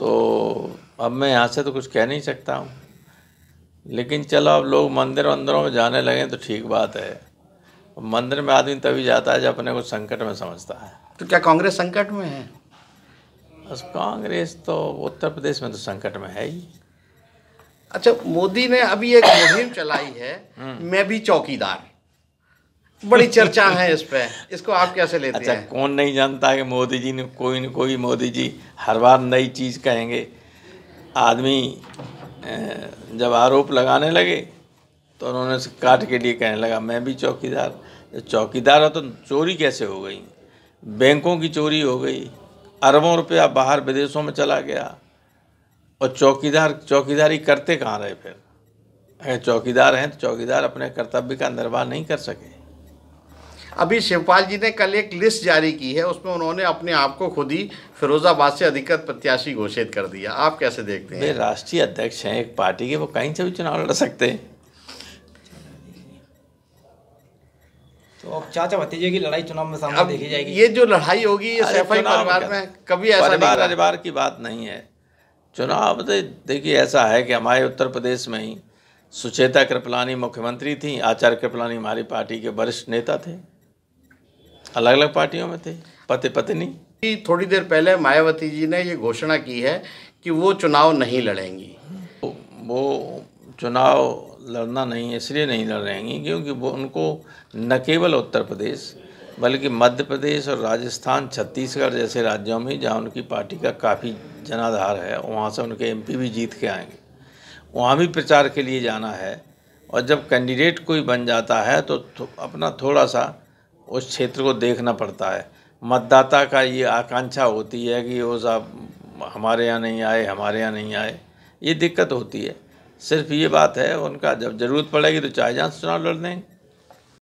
तो अब मैं यहाँ से तो कुछ कह नहीं सकता हूँ लेकिन चलो अब लोग मंदिर अंदरों में जाने लगे तो ठीक बात है मंदिर में आदमी तभी जाता है जब अपने को संकट में समझता है तो क्या कांग्रेस संकट में है बस कांग्रेस तो उत्तर प्रदेश में तो संकट में है ही अच्छा मोदी ने अभी एक मुहिम चलाई है हम्म। मैं भी चौकीदार बड़ी चर्चा है इस पर इसको आप कैसे लेते अच्छा, हैं कौन नहीं जानता कि मोदी जी ने कोई न कोई मोदी जी हर बार नई चीज़ कहेंगे आदमी जब आरोप लगाने लगे तो उन्होंने काट के लिए कहने लगा मैं भी चौकीदार चौकीदार है तो चोरी कैसे हो गई बैंकों की चोरी हो गई अरबों रुपया बाहर विदेशों में चला गया और चौकीदार चौकीदारी करते कहाँ रहे फिर अगर चौकीदार हैं तो चौकीदार अपने कर्तव्य का निर्वाह नहीं कर सके अभी शिवपाल जी ने कल एक लिस्ट जारी की है उसमें उन्होंने अपने आप को खुद ही फिरोजाबाद से अधिकृत प्रत्याशी घोषित कर दिया आप कैसे देखते हैं राष्ट्रीय अध्यक्ष हैं एक पार्टी के वो कहीं से भी चुनाव लड़ सकते हैं तो अब चाचा भतीजे की लड़ाई चुनाव में सामने देखी जाएगी ये जो लड़ाई होगी ये परिवार में कभी ऐसा परिवार परिवार की बात नहीं है चुनाव तो देखिए ऐसा है कि हमारे उत्तर प्रदेश में ही सुचेता कृपलानी मुख्यमंत्री थी आचार्य कृपलानी हमारी पार्टी के वरिष्ठ नेता थे अलग अलग पार्टियों में थे पति पत्नी थोड़ी देर पहले मायावती जी ने ये घोषणा की है कि वो चुनाव नहीं लड़ेंगी वो चुनाव लड़ना नहीं इसलिए नहीं लड़ रहेंगी क्योंकि वो उनको न केवल उत्तर प्रदेश बल्कि मध्य प्रदेश और राजस्थान छत्तीसगढ़ जैसे राज्यों में जहाँ उनकी पार्टी का काफ़ी जनाधार है वहाँ से उनके एमपी भी जीत के आएंगे वहाँ भी प्रचार के लिए जाना है और जब कैंडिडेट कोई बन जाता है तो, तो अपना थोड़ा सा उस क्षेत्र को देखना पड़ता है मतदाता का ये आकांक्षा होती है कि वो साहब हमारे यहाँ नहीं आए हमारे यहाँ नहीं आए ये दिक्कत होती है सिर्फ ये बात है उनका जब ज़रूरत पड़ेगी तो चाहे जहाँ चुनाव लड़ देंगे